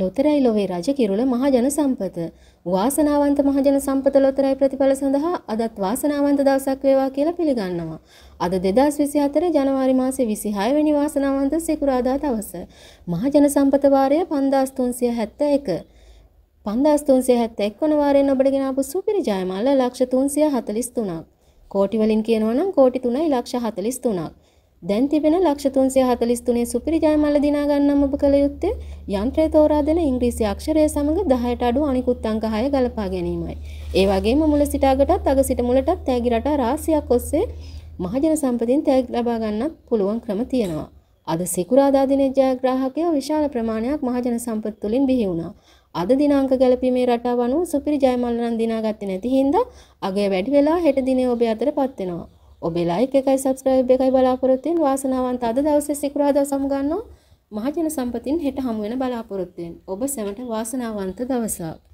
ලොතරැයි ලොවේ රජ කිරුළ මහජන සම්පත. වාසනාවන්ත මහජන සම්පත ලොතරැයි ප්‍රතිඵල සඳහා අදත් වාසනාවන්ත දවසක් වේවා කියලා පිළිගන්නවා. අද 2024 ජනවාරි මාසේ 26 වෙනි වාසනාවන්ත සිකුරාදා දවස. මහජන සම්පත වාරය 5371. 5371 වන වාරයෙන් ඔබට ගෙන ආපු සුපිරි ජයමාල ලක්ෂ 343ක්. කෝටි වලින් කියනවා නම් කෝටි 3 ලක්ෂ 43ක්. දැන් තිබෙන ලක්ෂ 343 සුපිරි ජයමල්ල දිනා ගන්නම් ඔබ කල යුත්තේ යන්ත්‍රය තෝරා දෙන ඉංග්‍රීසි අක්ෂරය සමග 10ට අඩු අනිකුත් අංක 6 ගලපා ගැනීමයි. ඒ වගේම මුල සිට අගටත් අග සිට මුලටත් තෑගි රටා රාශියක් ඔස්සේ මහජන සම්පතින් තෑගි ලබා ගන්නත් පුළුවන් ක්‍රම තියෙනවා. අද සිකුරාදා දිනේ ජයග්‍රාහකයෝ විශාල ප්‍රමාණයක් මහජන සම්පත් තුලින් බිහි වුණා. අද දිනාංක ගැලපීමේ රටාව අනුව සුපිරි ජයමල්ල නම් දිනාගත්තේ නැති හින්දා අගය වැඩි වෙලා හෙට දිනේ ඔබ අතටපත් වෙනවා. ඔබේ ලයික් එකයි සබස්ක්‍රයිබ් එකයි බලාපොරොත්තුෙන් වාසනාවන්ත අද දවසේ සිකුරාදා සමුගන්නවා මහජන සම්පතින් හෙට හමු වෙන බලාපොරොත්තුෙන් ඔබ සැමට වාසනාවන්ත දවසක්